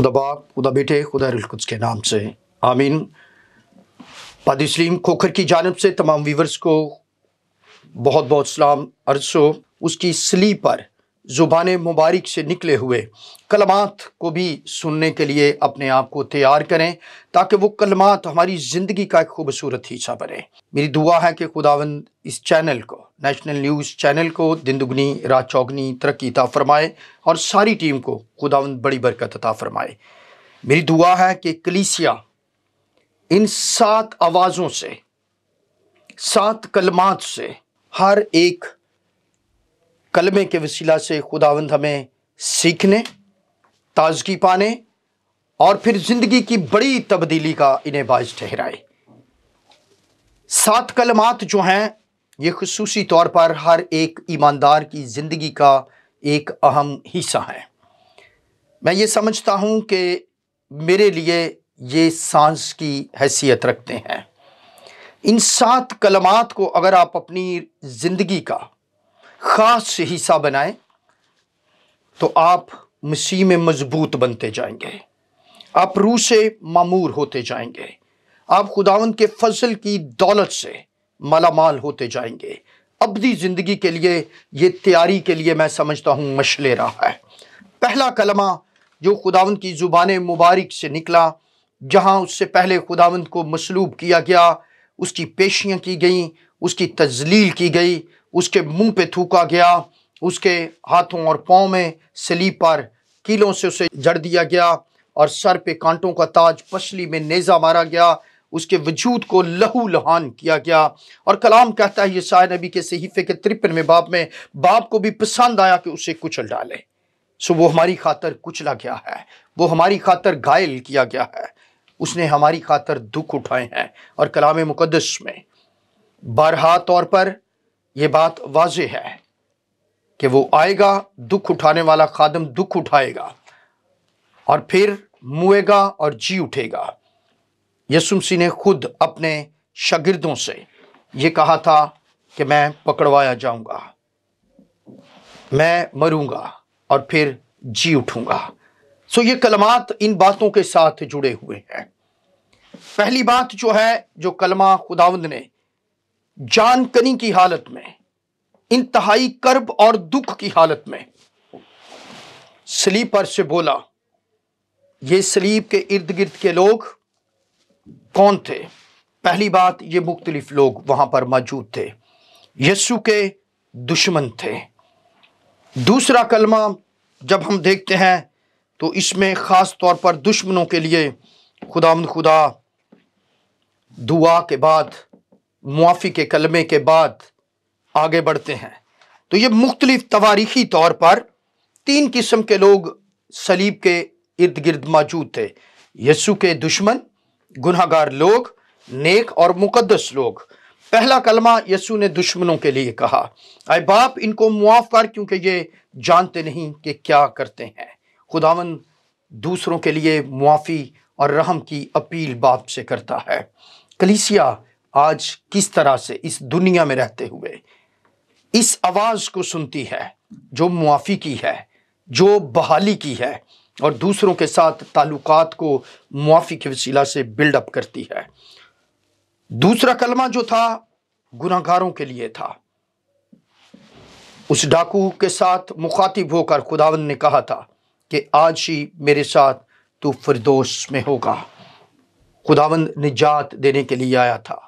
खुदा बाप खुदा बेटे खुदा रिलकुद्स के नाम से आमीन पादी सलीम खोखर की जानब से तमाम वीवर्स को बहुत बहुत सलाम अरसो उसकी स्ली पर ज़ुबान मुबारक से निकले हुए कलमात को भी सुनने के लिए अपने आप को तैयार करें ताकि वो कलमात हमारी ज़िंदगी का एक खूबसूरत हिस्सा बने मेरी दुआ है कि खुदावंद इस चैनल को नेशनल न्यूज़ चैनल को दिन दुगनी रात चौगनी तरक्की ता फ़रमाए और सारी टीम को खुदावंद बड़ी बरकत ता फ़रमाए मेरी दुआ है कि कलीसिया इन सात आवाज़ों से सात कलमात से हर एक कलमे के वसीला से खुदावंद हमें सीखने ताजगी पाने और फिर ज़िंदगी की बड़ी तब्दीली का इन्हें बाज ठहराए सात कलमात जो हैं ये खसूसी तौर पर हर एक ईमानदार की ज़िंदगी का एक अहम हिस्सा है मैं ये समझता हूँ कि मेरे लिए ये सांस की हैसियत रखते हैं इन सात कलमात को अगर आप अपनी ज़िंदगी का ख़ास हिस्सा बनाएं तो आप मसीह में मजबूत बनते जाएंगे आप रू से मामूर होते जाएंगे आप खुदावंत के फसल की दौलत से मालामाल होते जाएंगे अबदी ज़िंदगी के लिए ये तैयारी के लिए मैं समझता हूँ मशले रहा है पहला कलमा जो खुदावंत की ज़ुबान मुबारक से निकला जहाँ उससे पहले खुदावंद को मसलूब किया गया उसकी पेशियाँ की गईं उसकी तजलील की गई उसके मुंह पे थूका गया उसके हाथों और पाँव में सली पर कीलों से उसे जड़ दिया गया और सर पे कांटों का ताज पछली में नेज़ा मारा गया उसके वजूद को लहू लहान किया गया और कलाम कहता है ये शाह नबी के सहीफे के में बाप में बाप को भी पसंद आया कि उसे कुचल डाले सो वो हमारी खातर कुचला गया है वो हमारी खातर घायल किया गया है उसने हमारी खातर दुख उठाए हैं और कलाम मुकदस में बारहा तौर पर यह बात वाज है कि वो आएगा दुख उठाने वाला खादम दुख उठाएगा और फिर मुएगा और जी उठेगा यसुमसी ने खुद अपने शागिर्दों से ये कहा था कि मैं पकड़वाया जाऊंगा मैं मरूंगा और फिर जी उठूंगा सो ये कलमात इन बातों के साथ जुड़े हुए हैं पहली बात जो है जो कलमा खुदावंद ने जानकनी की हालत में इंतहाई कर्ब और दुख की हालत में स्लीपर से बोला ये स्लीप के इर्द गिर्द के लोग कौन थे पहली बात ये मुख्तलिफ लोग वहां पर मौजूद थे यस्सु के दुश्मन थे दूसरा कलमा जब हम देखते हैं तो इसमें ख़ास तौर पर दुश्मनों के लिए खुदा खुदा दुआ के बाद मुआफ़ी के कलमे के बाद आगे बढ़ते हैं तो ये मुख्तलिफ तवारीखी तौर पर तीन किस्म के लोग सलीब के इर्द गिर्द मौजूद थे यसु के दुश्मन गुनागार लोग नेक और मुकदस लोग पहला कलमा यसु ने दुश्मनों के लिए कहा आए बाप इनको मुआफ़ कर क्योंकि ये जानते नहीं कि क्या करते हैं खुदावन दूसरों के लिए मुआफ़ी और रहम की अपील बाप से करता है कलीसिया आज किस तरह से इस दुनिया में रहते हुए इस आवाज़ को सुनती है जो मुआफ़ी की है जो बहाली की है और दूसरों के साथ ताल्लुक को मुआफ़ी के वसीला से बिल्डअप करती है दूसरा कलमा जो था गुनागारों के लिए था उस डाकू के साथ मुखातिब होकर खुदावन ने कहा था कि आज ही मेरे साथ तू फिरदोश में होगा खुदावंद निजात देने के लिए आया था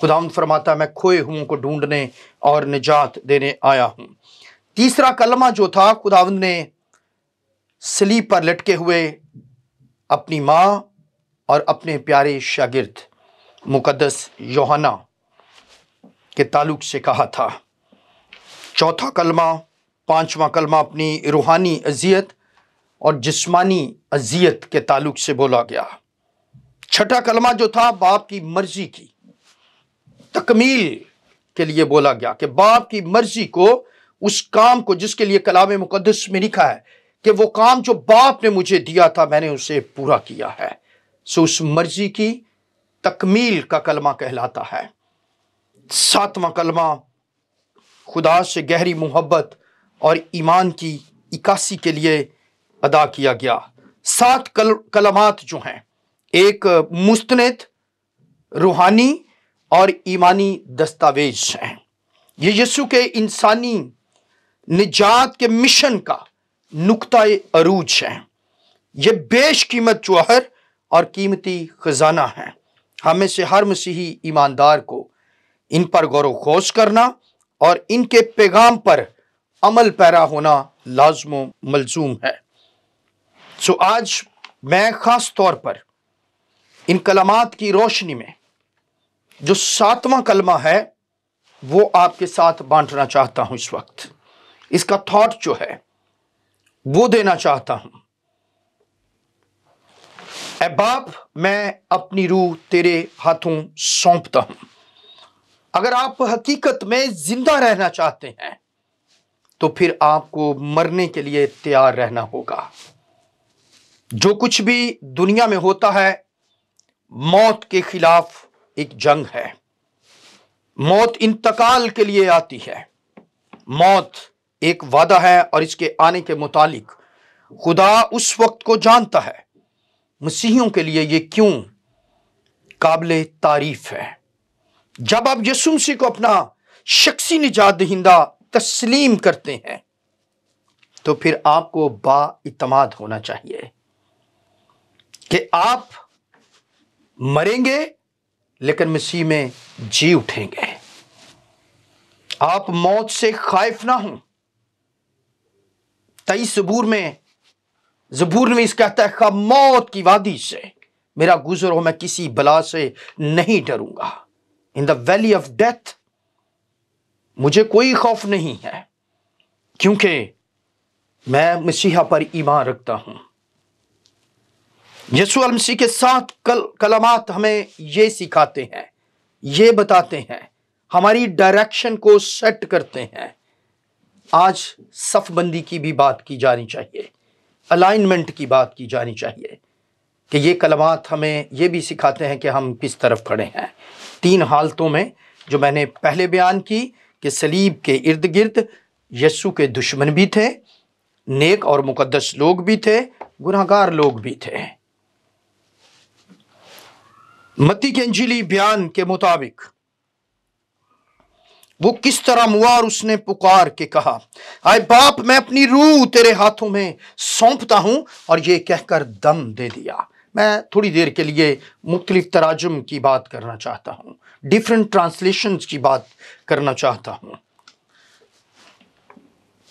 खुदाम फरमाता मैं खोए हुओं को ढूंढने और निजात देने आया हूं तीसरा कलमा जो था खुदावंद ने सलीब पर लटके हुए अपनी माँ और अपने प्यारे शागिर्द मुकदस योहाना के ताल्लुक से कहा था चौथा कलमा पांचवा कलमा अपनी रूहानी अजियत और जिस्मानी अजियत के ताल्लुक से बोला गया छठा कलमा जो था बाप की मर्ज़ी की तकमील के लिए बोला गया कि बाप की मर्जी को उस काम को जिसके लिए कलाम मुकदस में लिखा है कि वो काम जो बाप ने मुझे दिया था मैंने उसे पूरा किया है सो उस मर्जी की तकमील का कलमा कहलाता है सातवां कलमा खुदा से गहरी मोहब्बत और ईमान की इक्सी के लिए अदा किया गया सात कल कलमात जो हैं एक मुस्त रूहानी और ईमानी दस्तावेज हैं ये यीशु के इंसानी निजात के मिशन का नुकता अरूज है ये बेश कीमत जौहर और कीमती ख़जाना है हमें से हर मसीही ईमानदार को इन पर गौर खोज करना और इनके पैगाम पर अमल पैरा होना लाजम मलजूम है सो आज मैं ख़ास तौर पर इन कलामात की रोशनी में जो सातवां कलमा है वो आपके साथ बांटना चाहता हूं इस वक्त इसका थॉट जो है वो देना चाहता हूं बाप मैं अपनी रूह तेरे हाथों सौंपता हूं अगर आप हकीकत में जिंदा रहना चाहते हैं तो फिर आपको मरने के लिए तैयार रहना होगा जो कुछ भी दुनिया में होता है मौत के खिलाफ एक जंग है मौत इंतकाल के लिए आती है मौत एक वादा है और इसके आने के मुतालिक खुदा उस वक्त को जानता है मसीहियों के लिए यह क्यों काबिल तारीफ है जब आप यसुम को अपना शख्सी निजात दहिंदा तस्लीम करते हैं तो फिर आपको बातमाद होना चाहिए कि आप मरेंगे लेकिन मसीह में जी उठेंगे आप मौत से खाइफ ना हो तई सबूर में जबूर में इस कहता है खा मौत की वादी से मेरा गुजर हो मैं किसी बला से नहीं डरूंगा in the valley of death मुझे कोई खौफ नहीं है क्योंकि मैं मसीहा पर ईमान रखता हूं यसु अलमसी के साथ कल कलमात हमें ये सिखाते हैं ये बताते हैं हमारी डायरेक्शन को सेट करते हैं आज सफबंदी की भी बात की जानी चाहिए अलाइनमेंट की बात की जानी चाहिए कि ये कलमात हमें ये भी सिखाते हैं कि हम किस तरफ खड़े हैं तीन हालतों में जो मैंने पहले बयान की कि सलीब के इर्द गिर्द यसु के दुश्मन भी थे नेक और मुकद्दस लोग भी थे गुनागार लोग भी थे मती के अंजिली बयान के मुताबिक वो किस तरह मुआर उसने पुकार के कहा आए बाप मैं अपनी रूह तेरे हाथों में सौंपता हूं और ये कहकर दम दे दिया मैं थोड़ी देर के लिए मुख्तलिफ तराजम की बात करना चाहता हूं डिफरेंट ट्रांसलेशन की बात करना चाहता हूं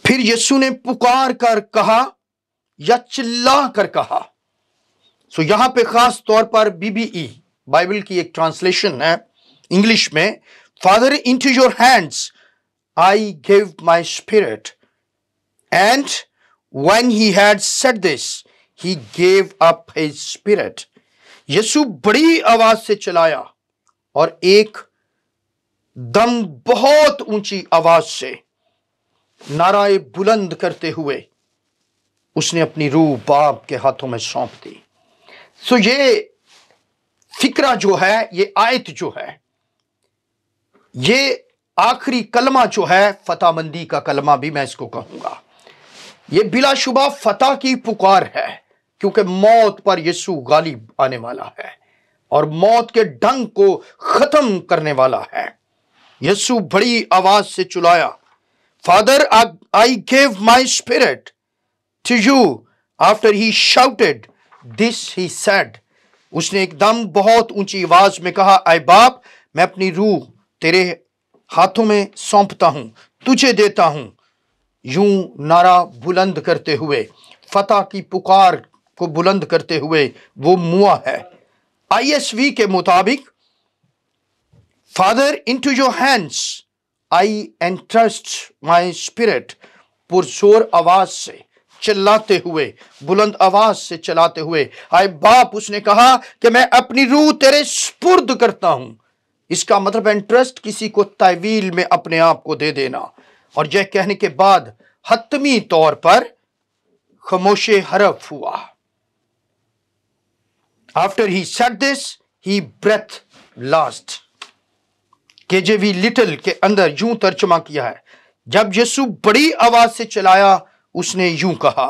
फिर यस्सु ने पुकार कर कहा या चिल्ला कर कहा सो यहां पे खास तौर पर बीबीई बाइबल की एक ट्रांसलेशन है इंग्लिश में father into your hands I give my spirit and when he had said this he gave up his spirit यसु बड़ी आवाज से चलाया और एक दम बहुत ऊंची आवाज से नाराय बुलंद करते हुए उसने अपनी रूह बाप के हाथों में सौंप दी सो ये फिक्रा जो है ये आयत जो है ये आखिरी कलमा जो है फतामंदी का कलमा भी मैं इसको कहूंगा ये बिलाशुबा फतेह की पुकार है क्योंकि मौत पर यीशु गालिब आने वाला है और मौत के ढंग को ख़त्म करने वाला है यीशु बड़ी आवाज़ से चुलाया father I gave my spirit to you after he shouted this he said उसने एकदम बहुत ऊंची आवाज में कहा आए बाप मैं अपनी रूह तेरे हाथों में सौंपता हूं तुझे देता हूं यूं नारा बुलंद करते हुए फतह की पुकार को बुलंद करते हुए वो मुआ है आईएसवी के मुताबिक father into your hands I entrust my spirit पुरशोर आवाज से चिल्लाते हुए बुलंद आवाज से चलाते हुए आए बाप उसने कहा कि मैं अपनी रूह तेरे स्पुर्द करता हूं इसका मतलब इंटरेस्ट किसी को तवील में अपने आप को दे देना और यह कहने के बाद हतमी तौर पर खमोश हरफ हुआ after he said this he breath last K J we little के अंदर यूं तर्जमा किया है जब यसु बड़ी आवाज से चलाया उसने यूं कहा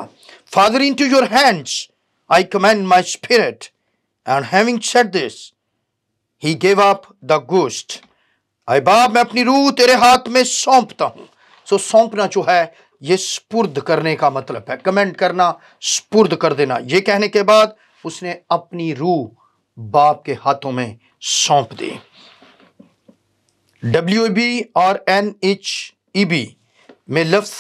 father into your hands I commend my spirit and having said this he gave up the ghost आई बाप मैं अपनी रूह तेरे हाथ में सौंपता हूं सो so, सौंपना जो है ये स्पुर्द करने का मतलब है कमेंट करना स्पुर्द कर देना ये कहने के बाद उसने अपनी रूह बाप के हाथों में सौंप दी डब्ल्यू बी और एन एच ई बी में लफ्स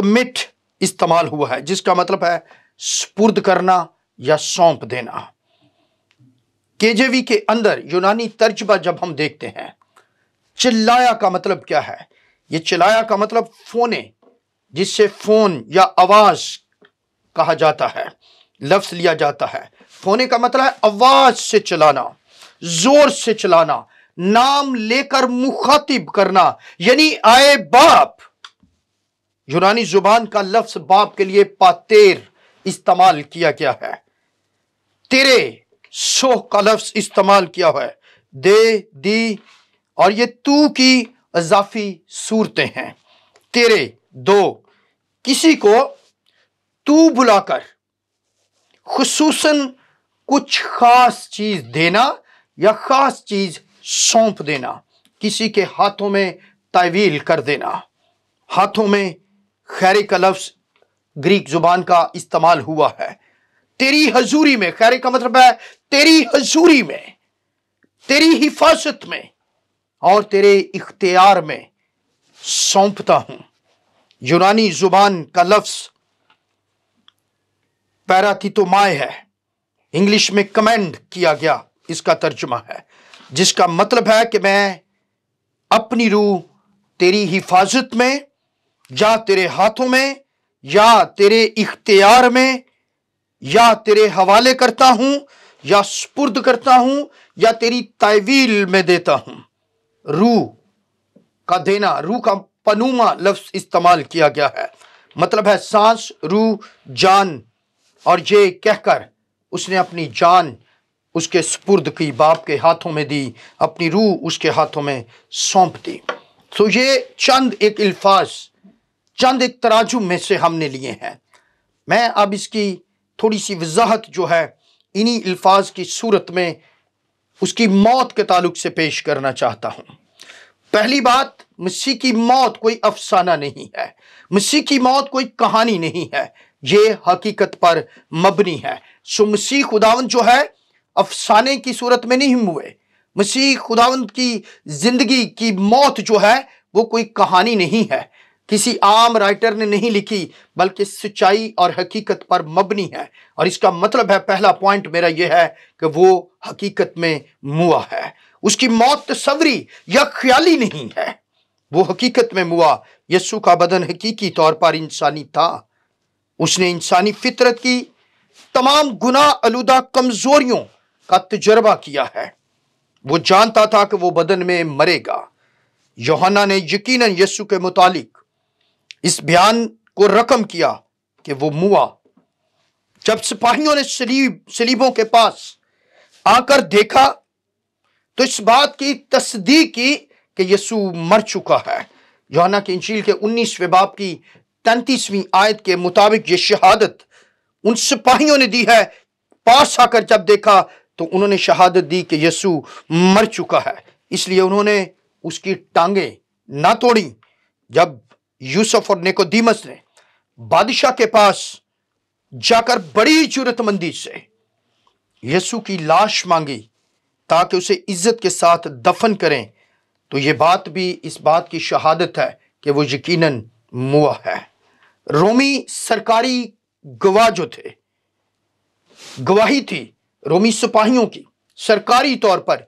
कमिट इस्तेमाल हुआ है जिसका मतलब है स्पुर्द करना या सौंप देना केजेवी के अंदर यूनानी तर्जबा जब हम देखते हैं चिल्लाया का मतलब क्या है ये चिल्लाया का मतलब फोने जिससे फोन या आवाज कहा जाता है लफ्ज लिया जाता है फोने का मतलब है आवाज से चलाना जोर से चलाना नाम लेकर मुखातिब करना यानी आए बाप यूनानी जुबान का लफ्ज बाप के लिए पातेर इस्तेमाल किया गया है तेरे शोह का लफ्ज इस्तेमाल किया हुआ है दे दी और ये तू की अजाफी सूरतें हैं तेरे दो किसी को तू बुलाकर खसूस कुछ खास चीज देना या खास चीज सौंप देना किसी के हाथों में तवील कर देना हाथों में खैर का लफ्ज़ ग्रीक जुबान का इस्तेमाल हुआ है तेरी हजूरी में खैर का मतलब है तेरी हजूरी में तेरी हिफाजत में और तेरे इख्तियार में सौंपता हूं यूनानी जुबान का लफ्ज पैराथितोमाय है इंग्लिश में कमेंड किया गया इसका तर्जुमा है जिसका मतलब है कि मैं अपनी रूह तेरी हिफाजत में या तेरे हाथों में या तेरे इख्तियार में या तेरे हवाले करता हूं या स्पुर्द करता हूं या तेरी तवील में देता हूं रूह का देना रूह का पनुमा लफ्ज इस्तेमाल किया गया है मतलब है सांस रूह जान और ये कहकर उसने अपनी जान उसके स्पुर्द की बाप के हाथों में दी अपनी रूह उसके हाथों में सौंप दी तो ये चंद एक अल्फाज चंद एक तराजू में से हमने लिए हैं मैं अब इसकी थोड़ी सी वजाहत जो है इन्हीं अल्फाज की सूरत में उसकी मौत के ताल्लुक से पेश करना चाहता हूँ पहली बात मसीह की मौत कोई अफसाना नहीं है मसीह की मौत कोई कहानी नहीं है ये हकीकत पर मबनी है सो मसीह खुदावंत जो है अफसाने की सूरत में नहीं हुए मसीह खुदावंत की जिंदगी की मौत जो है वो कोई कहानी नहीं है किसी आम राइटर ने नहीं लिखी बल्कि सच्चाई और हकीकत पर मबनी है और इसका मतलब है पहला पॉइंट मेरा यह है कि वो हकीकत में मुआ है उसकी मौत सवरी या ख्याली नहीं है वो हकीकत में मुआ यस्सु का बदन हकीकी तौर पर इंसानी था उसने इंसानी फितरत की तमाम गुना आलूदा कमजोरियों का तजर्बा किया है वो जानता था कि वो बदन में मरेगा योहाना ने यकीनन यस्सु के मुतालिक इस बयान को रकम किया कि वो मुआ जब सिपाहियों ने सलीब सलीबों के पास आकर देखा तो इस बात की तस्दीक की कि यसु मर चुका है योना के इंशील के उन्नीसवें बाप की तैंतीसवीं आयत के मुताबिक ये शहादत उन सिपाहियों ने दी है पास आकर जब देखा तो उन्होंने शहादत दी कि यसु मर चुका है इसलिए उन्होंने उसकी टांगे ना तोड़ी जब यूसुफ और निकोदीमस ने बादशाह के पास जाकर बड़ी जरूरतमंदी से यसु की लाश मांगी ताकि उसे इज्जत के साथ दफन करें तो यह बात भी इस बात की शहादत है कि वो यकीनन मुआ है रोमी सरकारी गवाह जो थे गवाही थी रोमी सिपाहियों की सरकारी तौर पर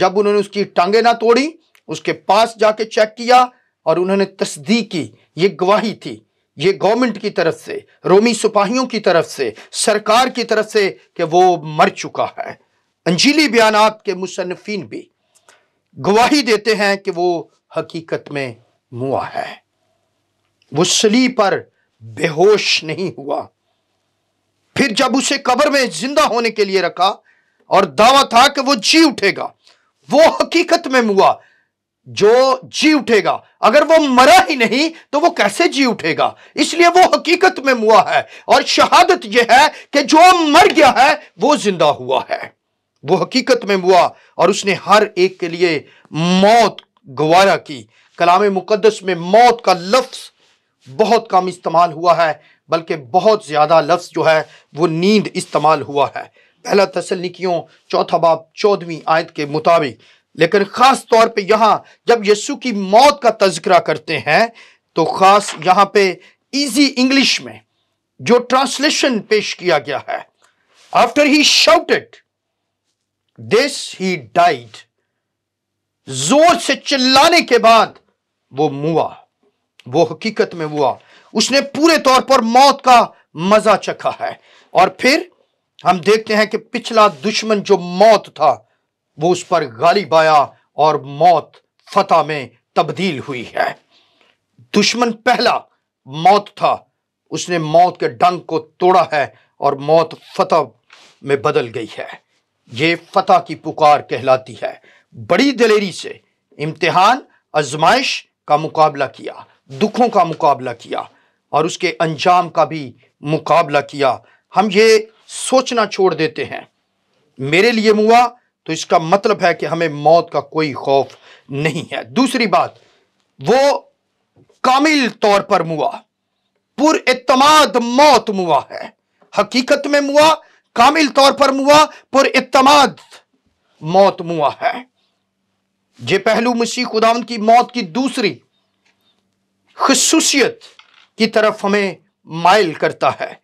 जब उन्होंने उसकी टांगे ना तोड़ी उसके पास जाके चेक किया और उन्होंने तस्दीक की ये गवाही थी ये गवर्नमेंट की तरफ से रोमी सिपाहियों की तरफ से सरकार की तरफ से कि वो मर चुका है अंजीली बयान के मुसनफिन भी गवाही देते हैं कि वो हकीकत में मुआ है वो सली पर बेहोश नहीं हुआ फिर जब उसे कब्र में जिंदा होने के लिए रखा और दावा था कि वो जी उठेगा वो हकीकत में मुआ जो जी उठेगा अगर वो मरा ही नहीं तो वो कैसे जी उठेगा इसलिए वो हकीकत में मुआ है और शहादत यह है कि जो मर गया है वो जिंदा हुआ है वो हकीकत में मुआ और उसने हर एक के लिए मौत गवारा की कलाम मुकदस में मौत का लफ्ज़ बहुत कम इस्तेमाल हुआ है बल्कि बहुत ज़्यादा लफ्ज़ जो है वो नींद इस्तेमाल हुआ है पहला तसलिकियों चौथा बाब चौदहवीं आयत के मुताबिक लेकिन खास तौर पे यहां जब यीशु की मौत का तस्करा करते हैं तो खास यहां पे इजी इंग्लिश में जो ट्रांसलेशन पेश किया गया है after he shouted this he died जोर से चिल्लाने के बाद वो मुआ वो हकीकत में हुआ उसने पूरे तौर पर मौत का मजा चखा है और फिर हम देखते हैं कि पिछला दुश्मन जो मौत था वो उस पर गाली बाया और मौत फतेह में तब्दील हुई है दुश्मन पहला मौत था उसने मौत के डंग को तोड़ा है और मौत फतेह में बदल गई है ये फतेह की पुकार कहलाती है बड़ी दलेरी से इम्तिहान आजमाइश का मुकाबला किया दुखों का मुकाबला किया और उसके अंजाम का भी मुकाबला किया हम ये सोचना छोड़ देते हैं मेरे लिए मुआ तो इसका मतलब है कि हमें मौत का कोई खौफ नहीं है दूसरी बात वो कामिल तौर पर मुआ पुरतमाद मौत मुआ है हकीकत में मुआ कामिल तौर पर मुआ पुरतमाद मौत मुआ है जे पहलू मुसीह खुदावन की मौत की दूसरी खसूसियत की तरफ हमें माइल करता है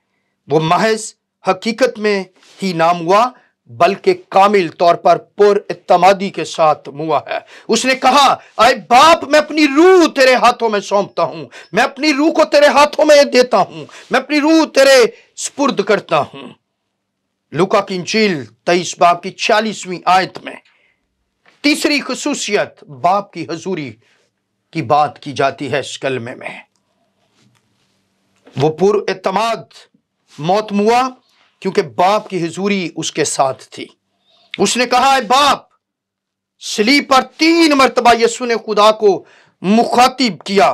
वो महज हकीकत में ही नाम हुआ बल्कि कामिल तौर पर पुर इतमादी के साथ मुआ है उसने कहा आए बाप मैं अपनी रूह तेरे हाथों में सौंपता हूं मैं अपनी रूह को तेरे हाथों में देता हूं मैं अपनी रूह तेरे स्पुर्द करता हूं लुका की तेईस बाप की छियालीसवीं आयत में तीसरी खसूसियत बाप की हजूरी की बात की जाती है इस कलमे में वो पुर एतमाद मौत मुआ क्योंकि बाप की हजूरी उसके साथ थी उसने कहा है बाप स्लीप पर तीन मरतबा यसु ने खुदा को मुखातिब किया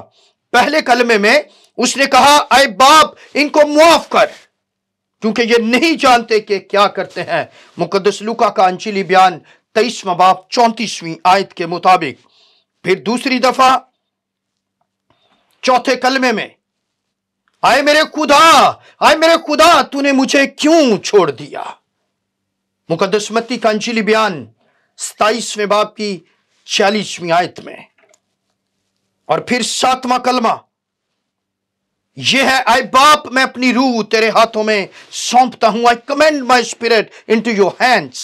पहले कलमे में उसने कहा अय बाप इनको मुआफ कर क्योंकि ये नहीं जानते कि क्या करते हैं मुकदस लुका का अंचली बयान तेईसवा बाप चौंतीसवीं आयत के मुताबिक फिर दूसरी दफा चौथे कलमे में आए मेरे खुदा आए मेरे खुदा तूने मुझे क्यों छोड़ दिया मुकदसमती का अंजिली बयान सताइसवें बाप की छियालीसवीं आयत में और फिर सातवां कलमा यह है आई बाप मैं अपनी रूह तेरे हाथों में सौंपता हूं I commend my spirit into your hands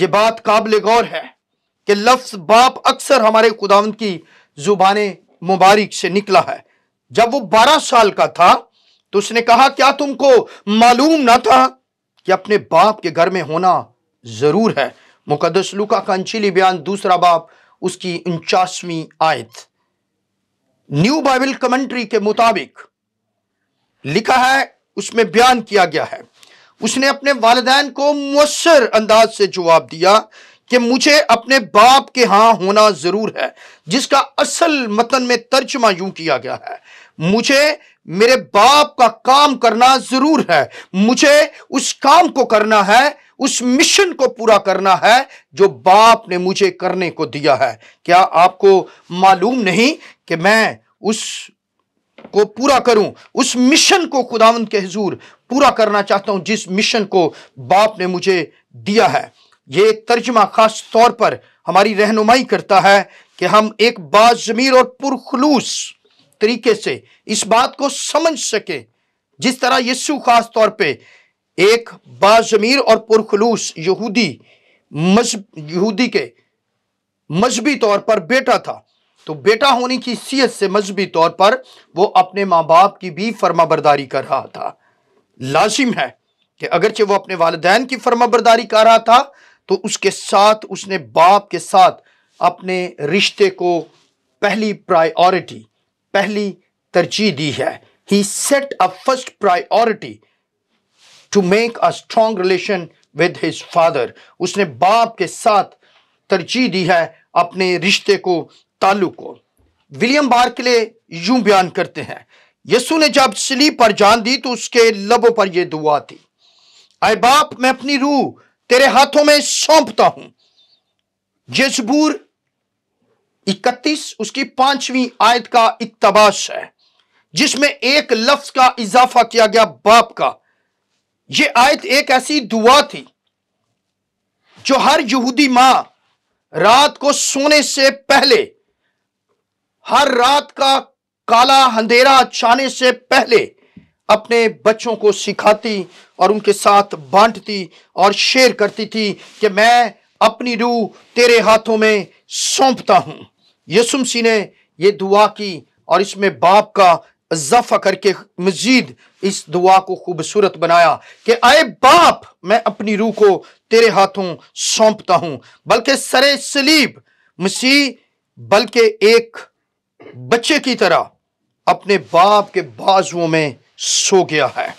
ये बात काबिल गौर है कि लफ्ज बाप अक्सर हमारे खुदावंत की जुबान मुबारक से निकला है जब वो बारह साल का था तो उसने कहा क्या तुमको मालूम ना था कि अपने बाप के घर में होना जरूर है मुकदस लुका का बयान दूसरा बाप उसकी उनचासवीं आयत न्यू बाइबल कमेंट्री के मुताबिक लिखा है उसमें बयान किया गया है उसने अपने वालदेन को मुसर अंदाज से जवाब दिया कि मुझे अपने बाप के हां होना जरूर है जिसका असल मतन में तर्जमा यूं किया गया है मुझे मेरे बाप का काम करना जरूर है मुझे उस काम को करना है उस मिशन को पूरा करना है जो बाप ने मुझे करने को दिया है क्या आपको मालूम नहीं कि मैं उस को पूरा करूं उस मिशन को खुदावंत के हजूर पूरा करना चाहता हूं जिस मिशन को बाप ने मुझे दिया है ये तर्जमा ख़ास तौर पर हमारी रहनुमाई करता है कि हम एक बाज़मीर और पुरखलूस तरीके से इस बात को समझ सके जिस तरह यस्सु ख़ास तौर पे एक बाज़मीर और पुरखलूस यहूदी मज यहूदी के मजहबी तौर पर बेटा था तो बेटा होने की सीयत से मजहबी तौर पर वो अपने माँ बाप की भी फर्मा बरदारी कर रहा था लाजिम है कि अगरचे वो अपने वालदेन की फर्मा बरदारी कर रहा था तो उसके साथ उसने बाप के साथ अपने रिश्ते को पहली प्रायोरिटी पहली तरजीह दी है he set a first priority to make a strong relation with his father उसने बाप के साथ तरजीह दी है अपने रिश्ते को ताल्लुक को विलियम बार के लिए यूं बयान करते हैं यसु ने जब स्लीप पर जान दी तो उसके लबों पर यह दुआ थी आए बाप मैं अपनी रूह तेरे हाथों में सौंपता हूं जजबूर इकतीस उसकी पांचवी आयत का इकतबाश है जिसमें एक लफ्ज का इजाफा किया गया बाप का यह आयत एक ऐसी दुआ थी जो हर यहूदी मां रात को सोने से पहले हर रात का काला अंधेरा छाने से पहले अपने बच्चों को सिखाती और उनके साथ बांटती और शेयर करती थी कि मैं अपनी रूह तेरे हाथों में सौंपता हूँ यसुमसी ने ये दुआ की और इसमें बाप का इजाफा करके मजीद इस दुआ को खूबसूरत बनाया कि आए बाप मैं अपनी रूह को तेरे हाथों सौंपता हूं बल्कि सरे सलीब मसीह बल्कि एक बच्चे की तरह अपने बाप के बाजुओं में सो गया है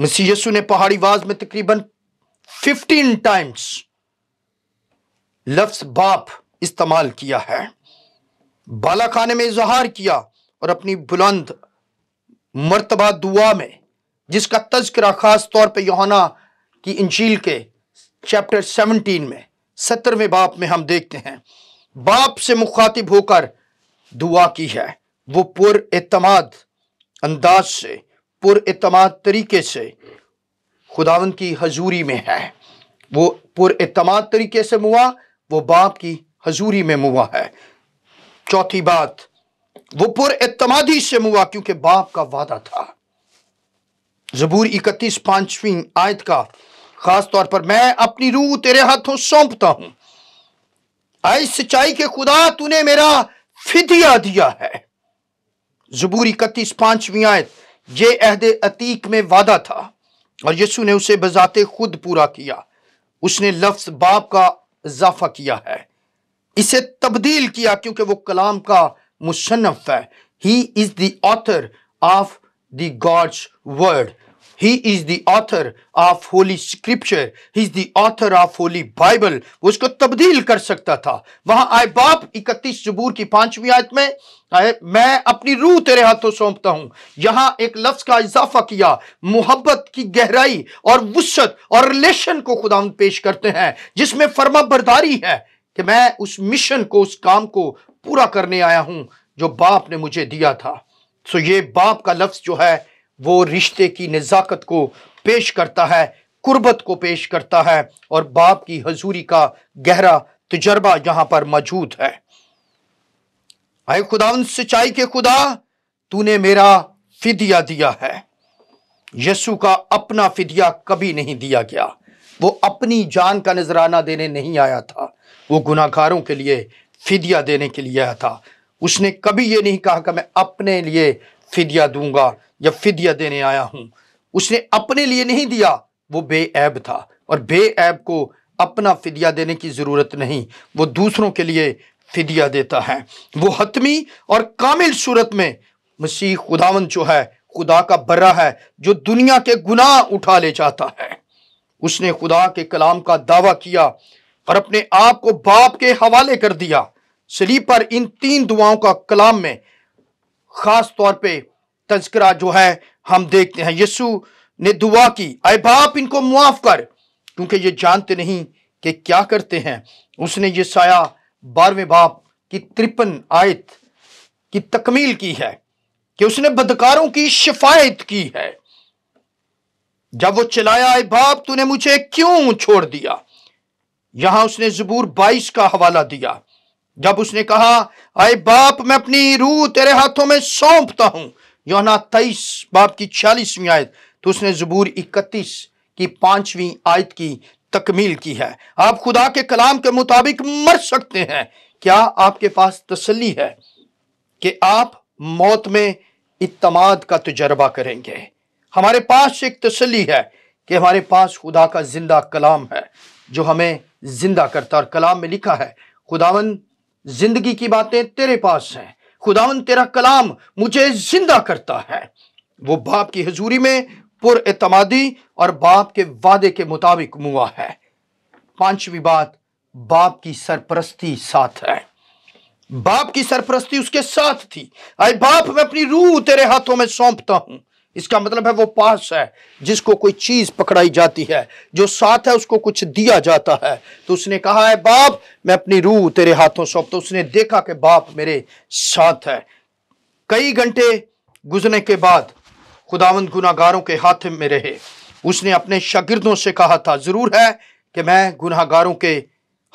मसीह यसु ने पहाड़ी वाज में तकरीबन फिफ्टीन टाइम्स लफ्ज बाप इस्तेमाल किया है बाला खाने में इजहार किया और अपनी बुलंद मर्तबा दुआ में जिसका तस्करा खास तौर पर योहाना की इंजील के चैप्टर सेवनटीन में सत्रहवें बाप में हम देखते हैं बाप से मुखातिब होकर दुआ की है वो पुर एतमाद अंदाज से पुरमाद तरीके से खुदावन की हजूरी में है वो पुरमाद तरीके से मुआ वो बाप की हजूरी में मुआ है चौथी बात वो पुरमादी से मुआ क्योंकि बाप का वादा था जबूर इकतीस पांचवी आयत का खास तौर पर मैं अपनी रूह तेरे हाथों सौंपता हूं आई सिंचाई के खुदा तूने मेरा फिदिया दिया है जबूर इकतीस पांचवी आयत ये अहद अतीक में वादा था और यसु ने उसे बजाते खुद पूरा किया उसने लफ्ज बाप का इजाफा किया है इसे तब्दील किया क्योंकि वो कलाम का मुशनफ है he is the author of the God's word he is the author of holy Scripture. He is the author of holy Bible वो उसको तब्दील कर सकता था वहां आए बाप इकतीस जबूर की पांचवी आयत में आए मैं अपनी रूह तेरे हाथों सौंपता हूं यहां एक लफ्ज का इजाफा किया मोहब्बत की गहराई और वसत और रिलेशन को खुदा पेश करते हैं जिसमें फर्मा बरदारी है कि मैं उस मिशन को उस काम को पूरा करने आया हूं जो बाप ने मुझे दिया था सो ये बाप का लफ्ज जो है वो रिश्ते की नज़ाकत को पेश करता है कुर्बत को पेश करता है और बाप की हजूरी का गहरा तजर्बा यहां पर मौजूद है आए खुदा उन सिंचाई के खुदा तूने मेरा फिदिया दिया है यसु का अपना फिदिया कभी नहीं दिया गया वो अपनी जान का नजराना देने नहीं आया था वो गुनाकारों के लिए फिदिया देने के लिए आया था उसने कभी ये नहीं कहा कि मैं अपने लिए फिदिया दूंगा या फिदिया देने आया हूं उसने अपने लिए नहीं दिया वो बेऐब था और बेऐब को अपना फिदिया देने की ज़रूरत नहीं वो दूसरों के लिए फिदिया देता है वो हतमी और कामिल सूरत में मसीह खुदावन जो है खुदा का बर्रा है जो दुनिया के गुनाह उठा ले जाता है उसने खुदा के कलाम का दावा किया और अपने आप को बाप के हवाले कर दिया सलीब पर इन तीन दुआओं का कलाम में खास तौर पे तस्करा जो है हम देखते हैं यसु ने दुआ की अय बाप इनको मुआफ कर क्योंकि ये जानते नहीं कि क्या करते हैं उसने ये साया बारहवें बाप की त्रिपन आयत की तकमील की है कि उसने बदकारों की शिफायत की है जब वो चलाया आए बाप तूने मुझे क्यों छोड़ दिया यहां उसने जबूर बाईस का हवाला दिया जब उसने कहा आए बाप मैं अपनी रूह तेरे हाथों में सौंपता हूं योना तेईस बाप की छियालीसवीं आयत तो उसने जबूर इकतीस की पांचवीं आयत की तकमील की है आप खुदा के कलाम के मुताबिक मर सकते हैं क्या आपके पास तसली है कि आप मौत में इतमाद का तजर्बा करेंगे हमारे पास एक तसली है कि हमारे पास खुदा का जिंदा कलाम है जो हमें जिंदा करता और कलाम में लिखा है खुदावन जिंदगी की बातें तेरे पास हैं खुदावन तेरा कलाम मुझे जिंदा करता है वो बाप की हजूरी में पुरमादी और बाप के वादे के मुताबिक मुआ है पांचवी बात बाप की सरपरस्ती साथ है बाप की सरपरस्ती उसके साथ थी आए बाप मैं अपनी रूह तेरे हाथों में सौंपता हूं इसका मतलब है वो पास है जिसको कोई चीज पकड़ाई जाती है जो साथ है उसको कुछ दिया जाता है तो उसने कहा है बाप मैं अपनी रूह तेरे हाथों सौंप तो उसने देखा कि बाप मेरे साथ है कई घंटे गुजरने के बाद खुदावंद गुनागारों के हाथ में रहे उसने अपने शागिर्दों से कहा था जरूर है कि मैं गुनागारों के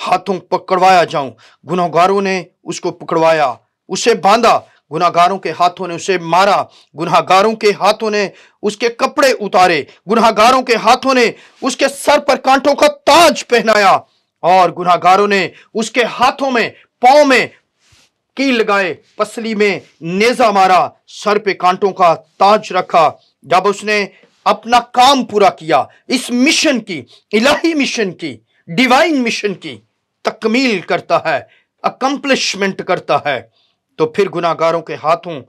हाथों पकड़वाया जाऊं गुनागारों ने उसको पकड़वाया उसे बांधा गुनागारों के हाथों ने उसे मारा गुनागारों के हाथों ने उसके कपड़े उतारे गुनागारों के हाथों ने उसके सर पर कांटों का ताज पहनाया और गुनागारों ने उसके हाथों में पाओ में की लगाए पसली में नेजा मारा सर पे कांटों का ताज रखा जब उसने अपना काम पूरा किया इस मिशन की इलाही मिशन की डिवाइन मिशन की तकमील करता है अकम्पलिशमेंट करता है तो फिर गुनागारों के हाथों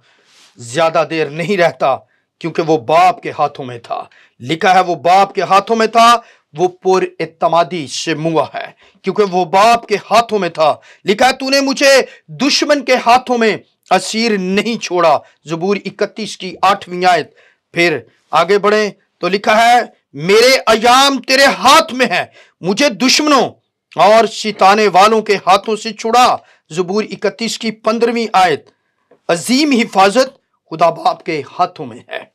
ज़्यादा देर नहीं रहता क्योंकि वो बाप के हाथों में था लिखा है वो बाप के हाथों में था वो पुर इतमादी से मुआ है क्योंकि वो बाप के हाथों में था लिखा है तूने मुझे दुश्मन के हाथों में असीर नहीं छोड़ा जबूर इकतीस की आठवीं आयत फिर आगे बढ़े तो लिखा है मेरे अयाम तेरे हाथ में है मुझे दुश्मनों और शिताने वालों के हाथों से छुड़ा जबूर इकतीस की पंद्रहवीं आयत अजीम हिफाजत खुदा बाप के हाथों में है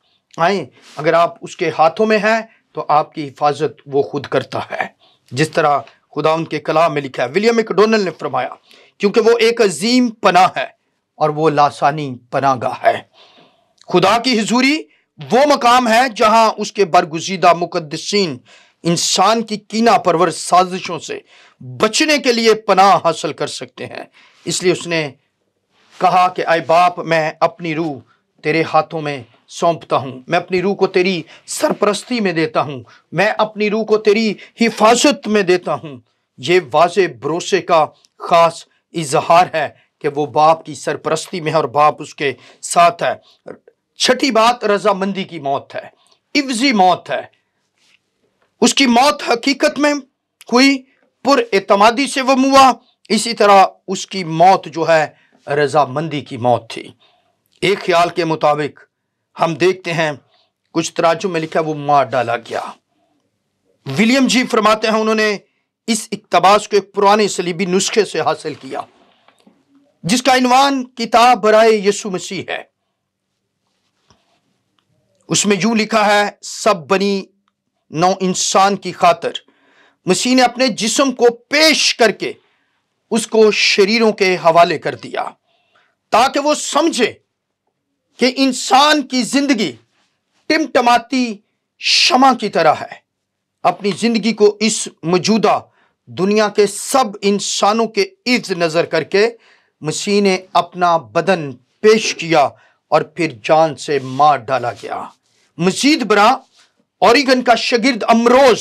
आए अगर आप उसके हाथों में हैं तो आपकी हिफाजत वो खुद करता है जिस तरह खुदा उनके कला में लिखा है विलियम डोनल ने फरमाया क्योंकि वो एक अजीम पना है और वो लासानी पनागा है खुदा की हजूरी वो मकाम है जहां उसके बरगुजीदा मुकदसिन इंसान की कीना परवर साजिशों से बचने के लिए पनाह हासिल कर सकते हैं इसलिए उसने कहा कि आए बाप मैं अपनी रूह तेरे हाथों में सौंपता हूँ मैं अपनी रूह को तेरी सरपरस्ती में देता हूँ मैं अपनी रूह को तेरी हिफाजत में देता हूँ ये वाज भरोसे का ख़ास इजहार है कि वो बाप की सरपरस्ती में है और बाप उसके साथ है छठी बात रजामंदी की मौत है इवजी मौत है उसकी मौत हकीकत में हुई एतमादी से वह मुआ इसी तरह उसकी मौत जो है रजामंदी की मौत थी एक ख्याल के मुताबिक हम देखते हैं कुछ तराजू में लिखा वो मार डाला गया विलियम जी फरमाते हैं उन्होंने इस इकतबास को एक पुराने सलीबी नुस्खे से हासिल किया जिसका इनवान किताब बराए यसु मसीह है उसमें यूं लिखा है सब बनी नौ इंसान की खातर मसीह ने अपने जिसम को पेश करके उसको शरीरों के हवाले कर दिया ताकि वो समझे कि इंसान की जिंदगी टिमटमाती शमा की तरह है अपनी जिंदगी को इस मौजूदा दुनिया के सब इंसानों के इर्द नज़र करके मसीह ने अपना बदन पेश किया और फिर जान से मार डाला गया मजीद बरा ऑरिगन का शगिर्द अमरोज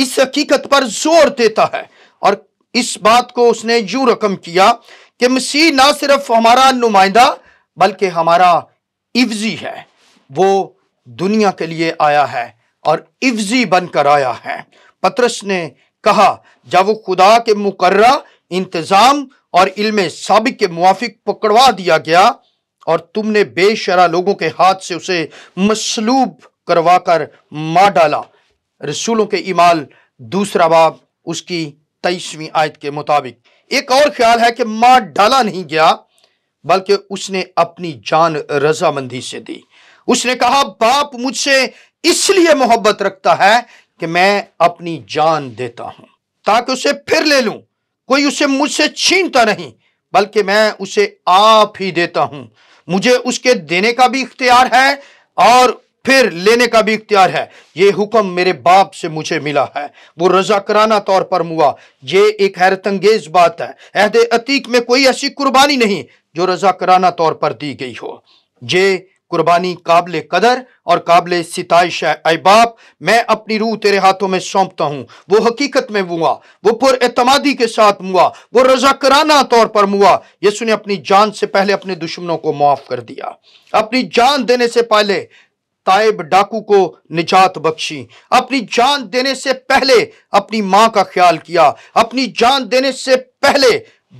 इस हकीकत पर जोर देता है और इस बात को उसने यू रकम किया कि मसीह ना सिर्फ हमारा नुमाइंदा बल्कि हमारा इफ्जी है वो दुनिया के लिए आया है और इफ्जी बनकर आया है पत्रस ने कहा जब वो खुदा के मुकर इंतज़ाम और इल्म सबक के मुआफिक पकड़वा दिया गया और तुमने बेशरा लोगों के हाथ से उसे मसलूब करवा कर मार डाला रसूलों के इमाल दूसरा बाब उसकी तेईसवीं आयत के मुताबिक एक और ख्याल है कि मार डाला नहीं गया बल्कि उसने अपनी जान रजामंदी से दी उसने कहा बाप मुझसे इसलिए मोहब्बत रखता है कि मैं अपनी जान देता हूं ताकि उसे फिर ले लूं कोई उसे मुझसे छीनता नहीं बल्कि मैं उसे आप ही देता हूं मुझे उसके देने का भी इख्तियार है और फिर लेने का भी इख्तियार है ये हुक्म मेरे बाप से मुझे मिला है वो रजाकराना तौर पर मुआ ये एक हैरतंगेज बात है अहद अतीक में कोई ऐसी कुर्बानी नहीं जो रजाकराना तौर पर दी गई हो ये कुर्बानी काबिल कदर और काबिल सितश है अय बाप मैं अपनी रूह तेरे हाथों में सौंपता हूँ वो हकीकत में मुआ वो पुरमादी के साथ मुआ वो रजाकराना तौर पर मुआ यसु ने अपनी जान से पहले अपने दुश्मनों को मुआफ़ कर दिया अपनी जान देने से पहले ताइब डाकू को निजात बख्शी अपनी जान देने से पहले अपनी माँ का ख्याल किया अपनी जान देने से पहले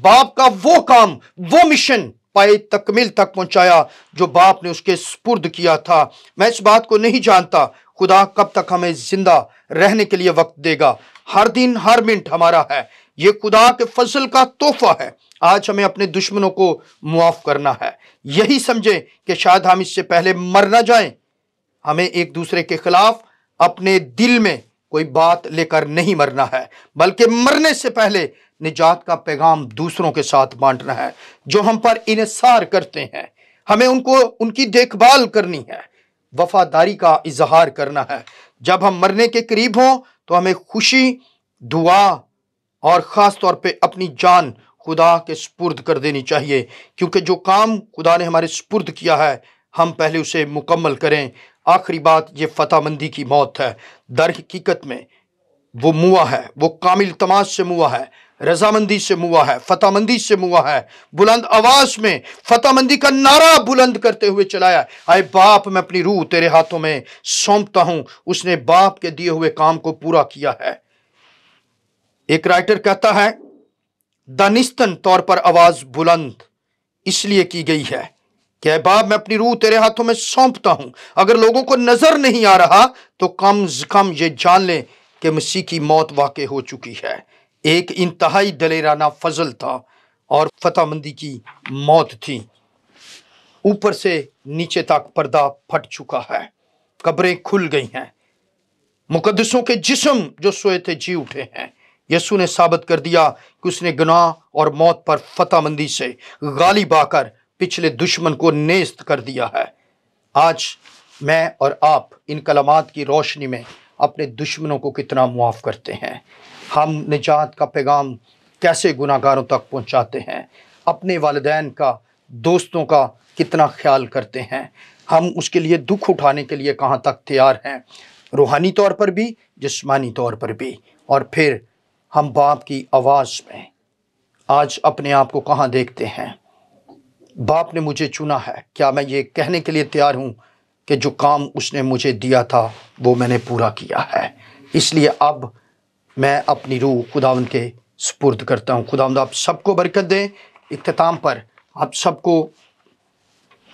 बाप का वो काम वो मिशन पाए तकमील तक पहुंचाया जो बाप ने उसके स्पुर्द किया था मैं इस बात को नहीं जानता खुदा कब तक हमें जिंदा रहने के लिए वक्त देगा हर दिन हर मिनट हमारा है ये खुदा के फजल का तोहफा है आज हमें अपने दुश्मनों को मुआफ करना है यही समझे कि शायद हम इससे पहले मर ना जाएं हमें एक दूसरे के खिलाफ अपने दिल में कोई बात लेकर नहीं मरना है बल्कि मरने से पहले निजात का पैगाम दूसरों के साथ बांटना है जो हम पर इनसार करते हैं हमें उनको उनकी देखभाल करनी है वफादारी का इजहार करना है जब हम मरने के करीब हों तो हमें खुशी दुआ और ख़ास तौर पे अपनी जान खुदा के स्पुर्द कर देनी चाहिए क्योंकि जो काम खुदा ने हमारे स्पुर्द किया है हम पहले उसे मुकम्मल करें आखिरी बात ये फतेहमंदी की मौत है दर हकीकत में वो मुआ है वो कामिल तमाश से मुआ है रजामंदी से मुआ है फतेहमंदी से मुआ है बुलंद आवाज में फतेहमंदी का नारा बुलंद करते हुए चलाया आए बाप मैं अपनी रूह तेरे हाथों में सौंपता हूं उसने बाप के दिए हुए काम को पूरा किया है एक राइटर कहता है दानिस्तन तौर पर आवाज बुलंद इसलिए की गई है कि अहबाब मैं अपनी रूह तेरे हाथों में सौंपता हूं अगर लोगों को नजर नहीं आ रहा तो कम से कम ये जान लें कि मसीह की मौत वाकई हो चुकी है एक इंतहाई दलेराना फजल था और फतेहमंदी की मौत थी ऊपर से नीचे तक पर्दा फट चुका है कब्रें खुल गई हैं मुकदसों के जिस्म जो सोए थे जी उठे हैं यसु ने साबित कर दिया कि उसने गुनाह और मौत पर फतेहमंदी से गालिब आकर पिछले दुश्मन को नेस्त कर दिया है आज मैं और आप इन कलमात की रोशनी में अपने दुश्मनों को कितना मुआफ़ करते हैं हम निजात का पैगाम कैसे गुनागारों तक पहुंचाते हैं अपने वालदेन का दोस्तों का कितना ख्याल करते हैं हम उसके लिए दुख उठाने के लिए कहाँ तक तैयार हैं रूहानी तौर पर भी जिस्मानी तौर पर भी और फिर हम बाप की आवाज़ में आज अपने आप को कहाँ देखते हैं बाप ने मुझे चुना है क्या मैं ये कहने के लिए तैयार हूँ कि जो काम उसने मुझे दिया था वो मैंने पूरा किया है इसलिए अब मैं अपनी रूह खुदावन के सुपुर्द करता हूँ खुदावन आप सबको बरकत दें इख्ताम पर आप सबको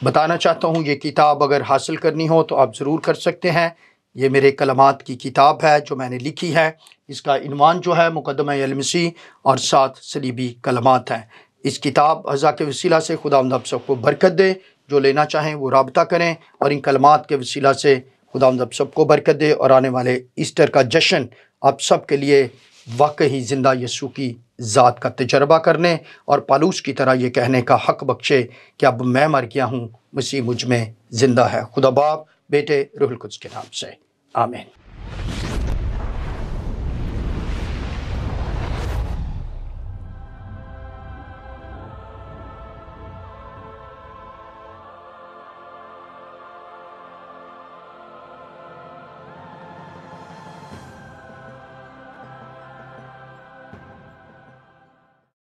बताना चाहता हूँ ये किताब अगर हासिल करनी हो तो आप ज़रूर कर सकते हैं ये मेरे कलमात की किताब है जो मैंने लिखी है इसका इनवान जो है मुकदमा अलमसी और साथ सलीबी कलमात हैं इस किताब अज़ा के वसीला से खुदा आप सबको बरकत दे जो लेना चाहें वो रबता करें और इन कलमात के वसीला से खुदा आप सबको बरकत दे और आने वाले ईस्टर का जश्न आप सब के लिए वाकई ज़िंदा यसू की ज़ात का तजर्बा करने और पालूस की तरह ये कहने का हक बख्शे कि अब मैं मर गया हूँ मसीह मुझ में ज़िंदा है खुदा बाप बेटे रुहल कुछ के नाम से आमिर